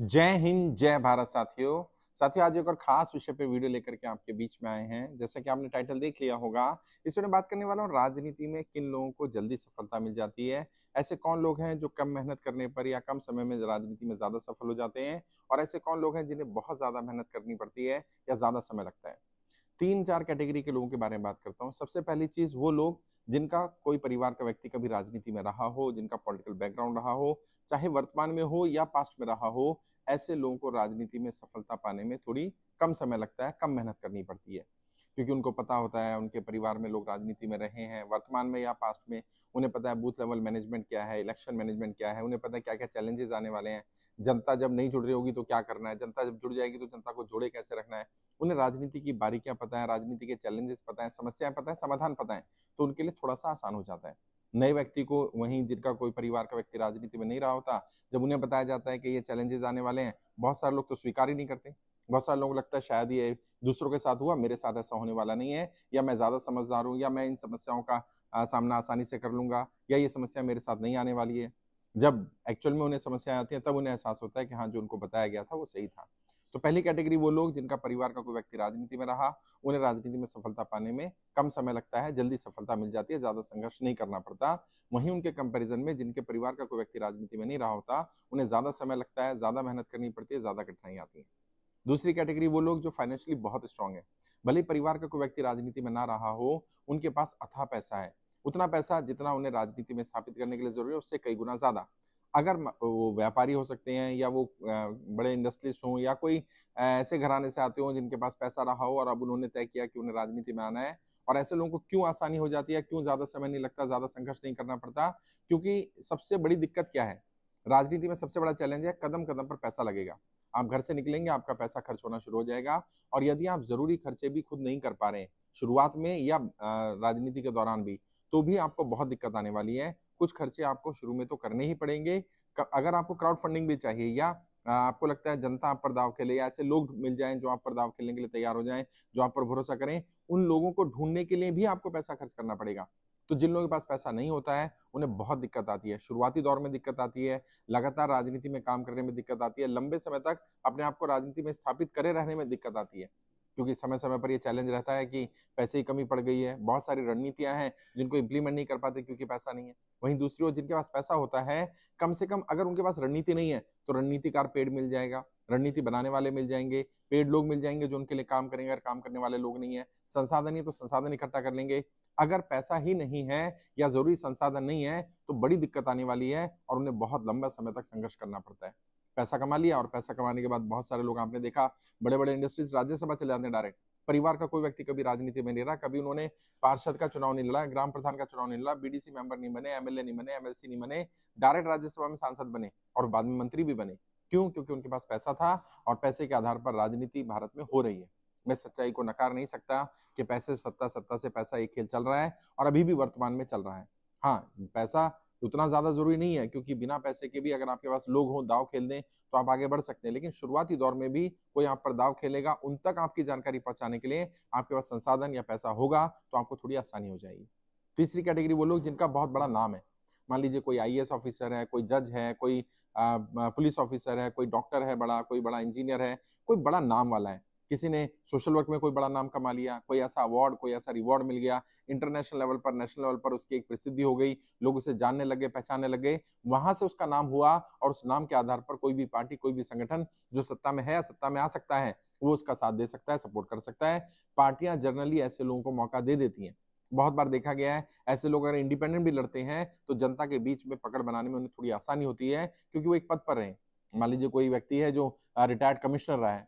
जय हिंद जय भारत साथियों साथियों आज एक और खास विषय पे वीडियो लेकर के आपके बीच में आए हैं जैसा कि आपने टाइटल देख लिया होगा इसमें बात करने वाला हूँ राजनीति में किन लोगों को जल्दी सफलता मिल जाती है ऐसे कौन लोग हैं जो कम मेहनत करने पर या कम समय में राजनीति में ज्यादा सफल हो जाते हैं और ऐसे कौन लोग हैं जिन्हें बहुत ज्यादा मेहनत करनी पड़ती है या ज्यादा समय लगता है तीन चार कैटेगरी के लोगों के बारे में बात करता हूँ सबसे पहली चीज वो लोग जिनका कोई परिवार का व्यक्ति कभी राजनीति में रहा हो जिनका पॉलिटिकल बैकग्राउंड रहा हो चाहे वर्तमान में हो या पास्ट में रहा हो ऐसे लोगों को राजनीति में सफलता पाने में थोड़ी कम समय लगता है कम मेहनत करनी पड़ती है क्योंकि उनको पता होता है उनके परिवार में लोग राजनीति में रहे हैं वर्तमान में या पास्ट में उन्हें पता है बूथ लेवल मैनेजमेंट क्या है इलेक्शन मैनेजमेंट क्या है उन्हें पता है क्या क्या चैलेंजेस आने वाले हैं जनता जब नहीं जुड़ रही होगी तो क्या करना है जनता जब जुड़ जाएगी तो जनता को जोड़े कैसे रखना है उन्हें राजनीति की बारीकियां पता है राजनीति के चैलेंजेस पता है समस्याएं पता है समाधान पता है तो उनके लिए थोड़ा सा आसान हो जाता है नए व्यक्ति को वहीं जिनका कोई परिवार का व्यक्ति राजनीति में नहीं रहा होता जब उन्हें बताया जाता है कि ये चैलेंजेस आने वाले हैं बहुत सारे लोग तो स्वीकार ही नहीं करते बहुत सारे लोगों को लगता है शायद ये दूसरों के साथ हुआ मेरे साथ ऐसा होने वाला नहीं है या मैं ज़्यादा समझदार हूँ या मैं इन समस्याओं का सामना आसानी से कर लूंगा या ये समस्या मेरे साथ नहीं आने वाली है जब एक्चुअल में उन्हें समस्याएं आती हैं तब उन्हें एहसास होता है कि हाँ जो उनको बताया गया था वो सही था तो पहली कैटेगरी वो लोग जिनका परिवार का कोई व्यक्ति राजनीति में रहा उन्हें राजनीति में सफलता पाने में कम समय लगता है जल्दी सफलता मिल जाती है ज्यादा संघर्ष नहीं करना पड़ता वहीं उनके कंपैरिजन में जिनके परिवार का कोई व्यक्ति राजनीति में नहीं रहा होता उन्हें ज्यादा समय लगता है ज्यादा मेहनत करनी पड़ती है ज्यादा कठिनाई आती है दूसरी कैटेगरी वो लोग जो फाइनेंशियली बहुत स्ट्रांग है भले परिवार का कोई व्यक्ति राजनीति में ना रहा हो उनके पास अथा पैसा है उतना पैसा जितना उन्हें राजनीति में स्थापित करने के लिए जरूरी है उससे कई गुना ज्यादा अगर वो व्यापारी हो सकते हैं या वो बड़े इंडस्ट्रीज हों या कोई ऐसे घराने से आते हो जिनके पास पैसा रहा हो और अब उन्होंने तय किया कि उन्हें राजनीति में आना है और ऐसे लोगों को क्यों आसानी हो जाती है क्यों ज्यादा समय नहीं लगता ज्यादा संघर्ष नहीं करना पड़ता क्योंकि सबसे बड़ी दिक्कत क्या है राजनीति में सबसे बड़ा चैलेंज है कदम कदम पर पैसा लगेगा आप घर से निकलेंगे आपका पैसा खर्च होना शुरू हो जाएगा और यदि आप जरूरी खर्चे भी खुद नहीं कर पा रहे हैं शुरुआत में या राजनीति के दौरान भी तो भी आपको बहुत दिक्कत आने वाली है कुछ खर्चे आपको शुरू में तो करने ही पड़ेंगे अगर आपको क्राउड फंडिंग भी चाहिए या आपको लगता है जनता आप पर दाव खेले या ऐसे लोग मिल जाएं जो आप पर दाव खेलने के लिए तैयार हो जाएं जो आप पर भरोसा करें उन लोगों को ढूंढने के लिए भी आपको पैसा खर्च करना पड़ेगा तो जिन लोगों के पास पैसा नहीं होता है उन्हें बहुत दिक्कत आती है शुरुआती दौर में दिक्कत आती है लगातार राजनीति में काम करने में दिक्कत आती है लंबे समय तक अपने आप को राजनीति में स्थापित करे रहने में दिक्कत आती है क्योंकि समय समय पर यह चैलेंज रहता है कि पैसे की कमी पड़ गई है बहुत सारी रणनीतियां हैं जिनको इम्प्लीमेंट नहीं कर पाते क्योंकि पैसा नहीं है वहीं दूसरी ओर जिनके पास पैसा होता है कम से कम अगर उनके पास रणनीति नहीं है तो रणनीतिकार पेड मिल जाएगा रणनीति बनाने वाले मिल जाएंगे पेड लोग मिल जाएंगे जो उनके लिए काम करेंगे अगर काम करने वाले लोग नहीं है संसाधन ही तो संसाधन इकट्ठा कर लेंगे अगर पैसा ही नहीं है या जरूरी संसाधन नहीं है तो बड़ी दिक्कत आने वाली है और उन्हें बहुत लंबा समय तक संघर्ष करना पड़ता है पैसा कमा लिया और पैसा कमाने के बाद बहुत सारे लोग आपने देखा बड़े बड़े इंडस्ट्रीज राज्यसभा चले जाते हैं डायरेक्ट परिवार का कोई व्यक्ति कभी राजनीति में नहीं रहा कभी उन्होंने पार्षद का चुनाव नहीं लड़ा ग्राम प्रधान का चुनाव नहीं लड़ा बीडीसी मेंबर नहीं बने एमएलए नहीं बने एमएलसी नहीं बने डायरेक्ट राज्यसभा में सांसद बने और बाद में मंत्री भी बने क्यों क्योंकि उनके पास पैसा था और पैसे के आधार पर राजनीति भारत में हो रही है मैं सच्चाई को नकार नहीं सकता कि पैसे सत्ता सत्ता से पैसा एक खेल चल रहा है और अभी भी वर्तमान में चल रहा है हाँ पैसा उतना ज्यादा जरूरी नहीं है क्योंकि बिना पैसे के भी अगर आपके पास लोग हों दाव खेल दें तो आप आगे बढ़ सकते हैं लेकिन शुरुआती दौर में भी कोई आप पर दाव खेलेगा उन तक आपकी जानकारी पहुंचाने के लिए आपके पास संसाधन या पैसा होगा तो आपको थोड़ी आसानी हो जाएगी तीसरी कैटेगरी वो लोग जिनका बहुत बड़ा नाम है मान लीजिए कोई आई ऑफिसर है कोई जज है कोई पुलिस ऑफिसर है कोई डॉक्टर है बड़ा कोई बड़ा इंजीनियर है कोई बड़ा नाम वाला है किसी ने सोशल वर्क में कोई बड़ा नाम कमा लिया कोई ऐसा अवार्ड कोई ऐसा रिवॉर्ड मिल गया इंटरनेशनल लेवल पर नेशनल लेवल पर उसकी एक प्रसिद्धि हो गई लोग उसे जानने लगे पहचानने लगे वहां से उसका नाम हुआ और उस नाम के आधार पर कोई भी पार्टी कोई भी संगठन जो सत्ता में है सत्ता में आ सकता है वो उसका साथ दे सकता है सपोर्ट कर सकता है पार्टियां जनरली ऐसे लोगों को मौका दे देती हैं बहुत बार देखा गया है ऐसे लोग अगर इंडिपेंडेंट भी लड़ते हैं तो जनता के बीच में पकड़ बनाने में उन्हें थोड़ी आसानी होती है क्योंकि वो एक पद पर रहे मान लीजिए कोई व्यक्ति है जो रिटायर्ड कमिश्नर रहा है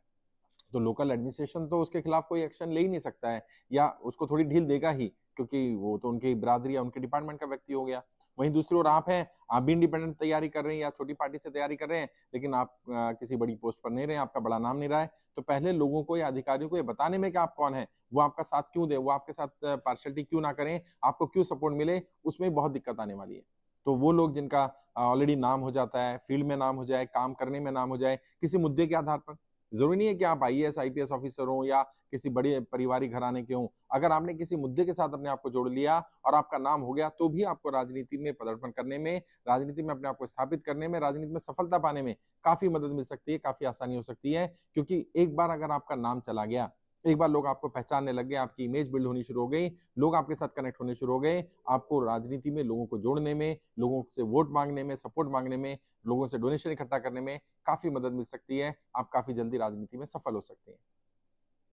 तो लोकल एडमिनिस्ट्रेशन तो उसके खिलाफ कोई एक्शन ले ही नहीं सकता है या उसको थोड़ी ढील देगा ही क्योंकि वो तो उनकी बरादरी या उनके डिपार्टमेंट का व्यक्ति हो गया वहीं दूसरी ओर आप हैं आप भी इंडिपेंडेंट तैयारी कर रहे हैं या छोटी पार्टी से तैयारी कर रहे हैं लेकिन आप आ, किसी बड़ी पोस्ट पर नहीं रहे आपका बड़ा नाम नहीं रहा है तो पहले लोगों को या अधिकारियों को ये बताने में कि आप कौन है वो आपका साथ क्यों दे वो आपके साथ पार्शलिटी क्यों ना करें आपको क्यों सपोर्ट मिले उसमें बहुत दिक्कत आने वाली है तो वो लोग जिनका ऑलरेडी नाम हो जाता है फील्ड में नाम हो जाए काम करने में नाम हो जाए किसी मुद्दे के आधार पर जरूरी नहीं है कि आप आई एस आई ऑफिसर हो या किसी बड़े पारिवारिक घराने के हों अगर आपने किसी मुद्दे के साथ अपने आप को जोड़ लिया और आपका नाम हो गया तो भी आपको राजनीति में पदार्पण करने में राजनीति में अपने आप को स्थापित करने में राजनीति में सफलता पाने में काफी मदद मिल सकती है काफी आसानी हो सकती है क्योंकि एक बार अगर आपका नाम चला गया एक बार लोग आपको पहचानने लग गए आपकी इमेज बिल्ड होनी शुरू हो गई लोग आपके साथ कनेक्ट होने शुरू हो गए आपको राजनीति में लोगों को जोड़ने में लोगों से वोट मांगने में सपोर्ट मांगने में लोगों से डोनेशन इकट्ठा करने में काफी मदद मिल सकती है आप काफी जल्दी राजनीति में सफल हो सकते हैं